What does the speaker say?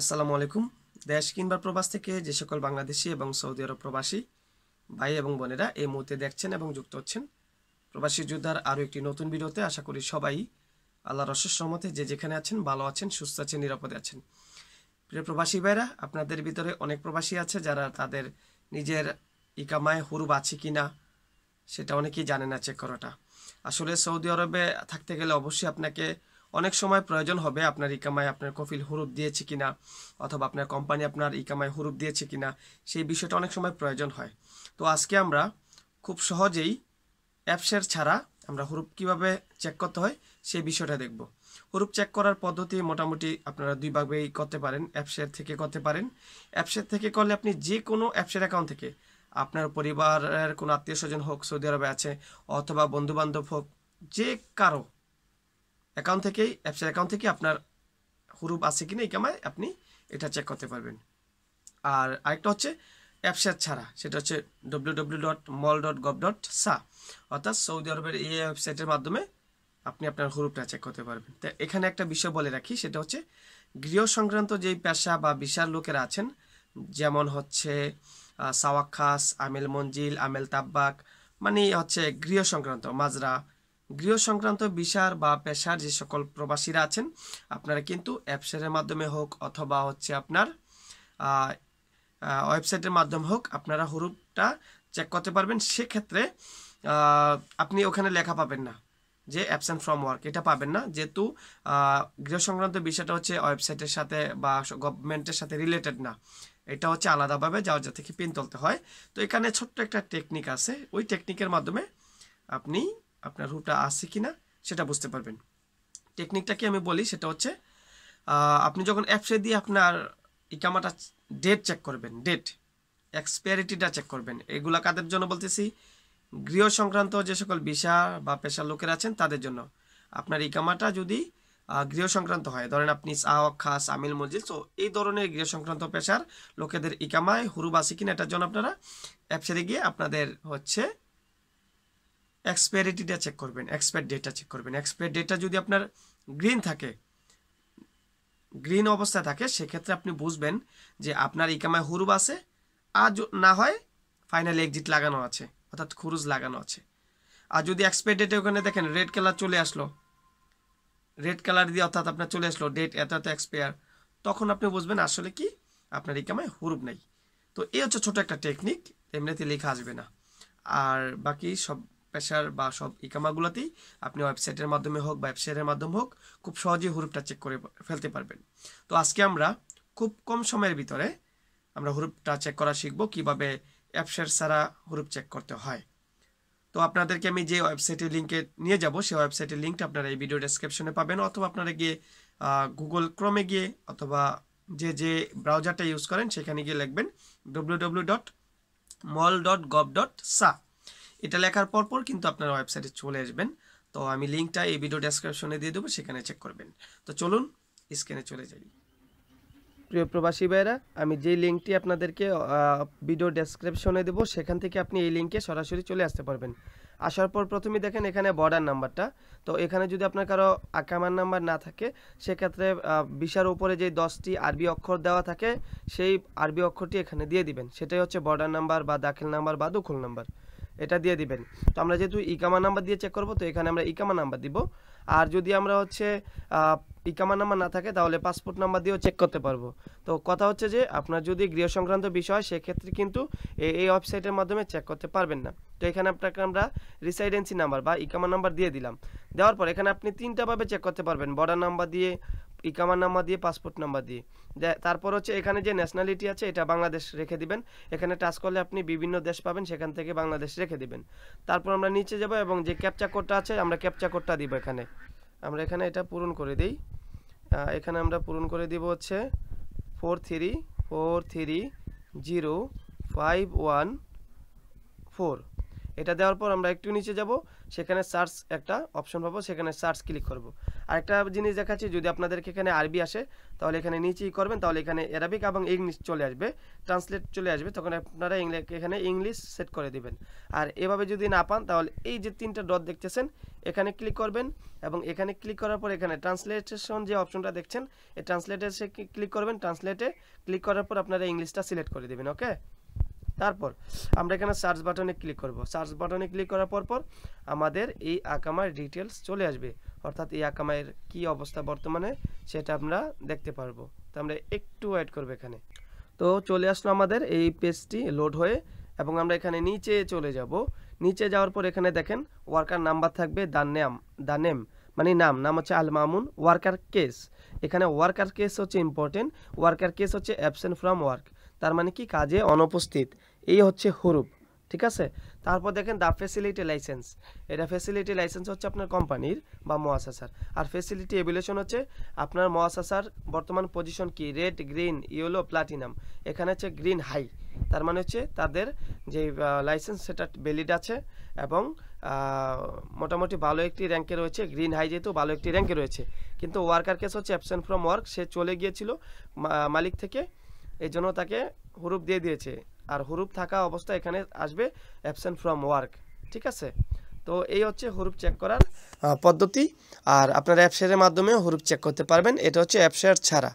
আসসালামু আলাইকুম দেশ কিংবা প্রবাস থেকে যে সকল বাংলাদেশি এবং সৌদি আরব প্রবাসী ভাই এবং বোনেরা এই মুহূর্তে দেখছেন এবং যুক্ত হচ্ছেন প্রবাসী যোদ্ধার আরও একটি নতুন ভিডিওতে আশা করি সবাই আল্লাহর অশেষ যে যেখানে আছেন ভালো আছেন সুস্থ আছেন নিরাপদে আছেন প্রিয় প্রবাসী ভাইরা আপনাদের ভিতরে অনেক প্রবাসী আছে যারা তাদের নিজের ইকামায় হুরুব আছে কি না সেটা অনেকেই জানে না চেক করাটা আসলে সৌদি আরবে থাকতে গেলে অবশ্যই আপনাকে অনেক সময় প্রয়োজন হবে আপনার ইকামায় আপনার কফিল হরুপ দিয়েছে কিনা অথবা আপনার কোম্পানি আপনার ইকামায় হরুপ দিয়েছে কিনা সেই বিষয়টা অনেক সময় প্রয়োজন হয় তো আজকে আমরা খুব সহজেই অ্যাপসের ছাড়া আমরা হরুপ কিভাবে চেক করতে হয় সেই বিষয়টা দেখব হরুপ চেক করার পদ্ধতি মোটামুটি আপনারা দুই ভাগেই করতে পারেন অ্যাপসের থেকে করতে পারেন অ্যাপসের থেকে করলে আপনি যে কোনো অ্যাপসের অ্যাকাউন্ট থেকে আপনার পরিবারের কোনো আত্মীয় স্বজন হোক সৌদি আরবে আছে অথবা বন্ধুবান্ধব হোক যে কারো অ্যাকাউন্ট থেকেই অ্যাপসের অ্যাকাউন্ট থেকে আপনার হুরুপ আছে কি না এই কামায় আপনি এটা চেক করতে পারবেন আর আরেকটা হচ্ছে অ্যাপসের ছাড়া সেটা হচ্ছে W W dot mol dot gov dot sa অর্থাৎ সৌদি আরবের এই ওয়েবসাইটের মাধ্যমে আপনি আপনার হুরুপটা চেক করতে পারবেন তো এখানে একটা বিষয় বলে রাখি সেটা হচ্ছে গৃহ সংক্রান্ত যেই পেশা বা বিশাল লোকেরা আছেন যেমন হচ্ছে সাওয়াক্কাস আমেল মঞ্জিল আমেল তাব্বাক মানে হচ্ছে গৃহ সংক্রান্ত মাজরা গৃহ সংক্রান্ত বিষার বা পেশার যে সকল প্রবাসীরা আছেন আপনারা কিন্তু অ্যাপসের মাধ্যমে হোক অথবা হচ্ছে আপনার ওয়েবসাইটের মাধ্যম হোক আপনারা হুরুপটা চেক করতে পারবেন সেক্ষেত্রে আপনি ওখানে লেখা পাবেন না যে অ্যাবসেন্ট ফ্রম ওয়ার্ক এটা পাবেন না যেহেতু গৃহ সংক্রান্ত বিষয়টা হচ্ছে ওয়েবসাইটের সাথে বা গভর্নমেন্টের সাথে রিলেটেড না এটা হচ্ছে আলাদাভাবে যাওয়ার যা থেকে পিন তুলতে হয় তো এখানে ছোট্ট একটা টেকনিক আছে ওই টেকনিকের মাধ্যমে আপনি আপনার রুটটা আছে কি না সেটা বুঝতে পারবেন টেকনিকটা কি আমি বলি সেটা হচ্ছে আপনি যখন অ্যাপসে দিয়ে আপনার ইকামাটা ডেট চেক করবেন ডেট এক্সপায়ারিটিটা চেক করবেন এগুলা কাদের জন্য বলতেছি গৃহ সংক্রান্ত যে সকল বিষা বা পেশার লোকের আছেন তাদের জন্য আপনার ইকামাটা যদি গৃহ সংক্রান্ত হয় ধরেন আপনি সাহক খাস আমিল মসজিদ তো এই ধরনের গৃহ সংক্রান্ত পেশার লোকেদের ইকামায় হুরুবাসি কিনা এটার জন্য আপনারা অ্যাপসারে গিয়ে আপনাদের হচ্ছে এক্সপায়ারি এক্সপায়ারিটিটা চেক করবেন এক্সপায়ার ডেটটা চেক করবেন এক্সপায়ার ডেটটা যদি আপনার গ্রিন থাকে গ্রিন অবস্থায় থাকে সেক্ষেত্রে আপনি বুঝবেন যে আপনার ইকামায় হুরুব আছে আর না হয় ফাইনাল এক্সিট লাগানো আছে অর্থাৎ খুরুজ লাগানো আছে আর যদি এক্সপায়ার ডেটে ওখানে দেখেন রেড কালার চলে আসলো রেড কালার দিয়ে অর্থাৎ আপনার চলে আসলো ডেট এত এত এক্সপায়ার তখন আপনি বুঝবেন আসলে কি আপনার ইকামায় হুরুব নেই তো এই হচ্ছে ছোট একটা টেকনিক এমনিতে লেখা আসবে না আর বাকি সব পেশার বা সব ইকামাগুলোতেই আপনি ওয়েবসাইটের মাধ্যমে হোক বা ওয়েবসাইটের মাধ্যমে হোক খুব সহজেই হুরুপটা চেক করে ফেলতে পারবেন তো আজকে আমরা খুব কম সময়ের ভিতরে আমরা হুরুপটা চেক করা শিখব কিভাবে অ্যাপসের সারা হুরুপ চেক করতে হয় তো আপনাদেরকে আমি যে ওয়েবসাইটের লিঙ্কে নিয়ে যাব সেই ওয়েবসাইটের লিঙ্কটা আপনারা এই ভিডিও ডেসক্রিপশনে পাবেন অথবা আপনারা গিয়ে গুগল ক্রমে গিয়ে অথবা যে যে ব্রাউজারটা ইউজ করেন সেখানে গিয়ে লিখবেন W W dot mol dot gov dot sa এটা লেখার পরপর কিন্তু আপনার ওয়েবসাইটে চলে আসবেন তো আমি লিঙ্কটা এই ভিডিও ডেসক্রিপশনে দিয়ে দেবো সেখানে চেক করবেন তো চলুন স্ক্রিনে চলে যাই প্রিয় প্রবাসী ভাইরা আমি যে লিঙ্কটি আপনাদেরকে ভিডিও ডেসক্রিপশনে দেবো সেখান থেকে আপনি এই লিঙ্কে সরাসরি চলে আসতে পারবেন আসার পর প্রথমে দেখেন এখানে বর্ডার নাম্বারটা তো এখানে যদি আপনার কারো আকামার নাম্বার না থাকে সেক্ষেত্রে বিশার উপরে যে দশটি আরবি অক্ষর দেওয়া থাকে সেই আরবি অক্ষরটি এখানে দিয়ে দিবেন সেটাই হচ্ছে বর্ডার নাম্বার বা দাখিল নাম্বার বা দুখল নাম্বার এটা দিয়ে দিবেন তো আমরা যেহেতু ইকামা নাম্বার দিয়ে চেক করব তো এখানে আমরা ইকামা নাম্বার দিব আর যদি আমরা হচ্ছে ইকামা নাম্বার না থাকে তাহলে পাসপোর্ট নাম্বার দিয়েও চেক করতে পারবো তো কথা হচ্ছে যে আপনার যদি গৃহ সংক্রান্ত বিষয় সেক্ষেত্রে কিন্তু এই ওয়েবসাইটের মাধ্যমে চেক করতে পারবেন না তো এখানে আপনাকে আমরা রিসাইডেন্সি নাম্বার বা ইকামা নাম্বার দিয়ে দিলাম দেওয়ার পর এখানে আপনি তিনটাভাবে চেক করতে পারবেন বর্ডার নাম্বার দিয়ে ইকামার নাম্বার দিয়ে পাসপোর্ট নাম্বার দিয়ে তারপর হচ্ছে এখানে যে ন্যাশনালিটি আছে এটা বাংলাদেশ রেখে দিবেন এখানে টাচ করলে আপনি বিভিন্ন দেশ পাবেন সেখান থেকে বাংলাদেশ রেখে দিবেন তারপর আমরা নিচে যাব এবং যে ক্যাপচা কোডটা আছে আমরা ক্যাপচা কোডটা দিব এখানে আমরা এখানে এটা পূরণ করে দিই এখানে আমরা পূরণ করে দিব হচ্ছে four three four three zero five one four এটা দেওয়ার পর আমরা একটু নিচে যাব সেখানে সার্চ একটা অপশন পাবো সেখানে সার্চ ক্লিক করব আর একটা জিনিস দেখাচ্ছি যদি আপনাদেরকে এখানে আরবি আসে তাহলে এখানে নিচেই করবেন তাহলে এখানে অ্যারাবিক এবং ইংলিশ চলে আসবে ট্রান্সলেট চলে আসবে তখন আপনারা এখানে ইংলিশ সেট করে দিবেন আর এভাবে যদি না পান তাহলে এই যে তিনটা ডট দেখতেছেন এখানে ক্লিক করবেন এবং এখানে ক্লিক করার পর এখানে ট্রান্সলেটেশন যে অপশনটা দেখছেন এই ট্রান্সলেটে ক্লিক করবেন ট্রান্সলেটে ক্লিক করার পর আপনারা ইংলিশটা সিলেক্ট করে দেবেন ওকে তারপর আমরা এখানে সার্চ বাটনে ক্লিক করব সার্চ বাটনে ক্লিক করার পর পর আমাদের এই আকামার ডিটেলস চলে আসবে অর্থাৎ এই আকামায়ের কি অবস্থা বর্তমানে সেটা আমরা দেখতে পারবো তো আমরা একটু ওয়েট করব এখানে তো চলে আসলো আমাদের এই পেজটি লোড হয়ে এবং আমরা এখানে নিচে চলে যাব নিচে যাওয়ার পর এখানে দেখেন ওয়ার্কার নাম্বার থাকবে দা নেম দা নেম মানে নাম নাম হচ্ছে আল মামুন ওয়ার্কার কেস এখানে ওয়ার্কার কেস হচ্ছে ইম্পর্টেন্ট ওয়ার্কার কেস হচ্ছে অ্যাবসেন্ট ফ্রম ওয়ার্ক তার মানে কি কাজে অনুপস্থিত এই হচ্ছে হুরুপ ঠিক আছে তারপর দেখেন দা ফেসিলিটি লাইসেন্স এটা ফেসিলিটি লাইসেন্স হচ্ছে আপনার কোম্পানির বা মহাশাসার আর ফেসিলিটি এভিলেশন হচ্ছে আপনার মহাশাসার বর্তমান পজিশন কি রেড গ্রিন ইয়েলো প্লাটিনাম এখানে হচ্ছে গ্রিন হাই তার মানে হচ্ছে তাদের যে লাইসেন্স সেটা ভ্যালিড আছে এবং মোটামুটি ভালো একটি র্যাঙ্কে রয়েছে গ্রিন হাই যেহেতু ভালো একটি র্যাঙ্কে রয়েছে কিন্তু ওয়ার্কার কেস হচ্ছে অ্যাবসেন্ট ফ্রম ওয়ার্ক সে চলে গিয়েছিল মালিক থেকে এই জন্য তাকে হুরুপ দিয়ে দিয়েছে আর হুরুপ থাকা অবস্থা এখানে আসবে অ্যাবসেন্ট ফ্রম ওয়ার্ক ঠিক আছে তো এই হচ্ছে হুরুপ চেক করার পদ্ধতি আর আপনারা অ্যাপসের মাধ্যমে হুরুপ চেক করতে পারবেন এটা হচ্ছে অ্যাপসের ছাড়া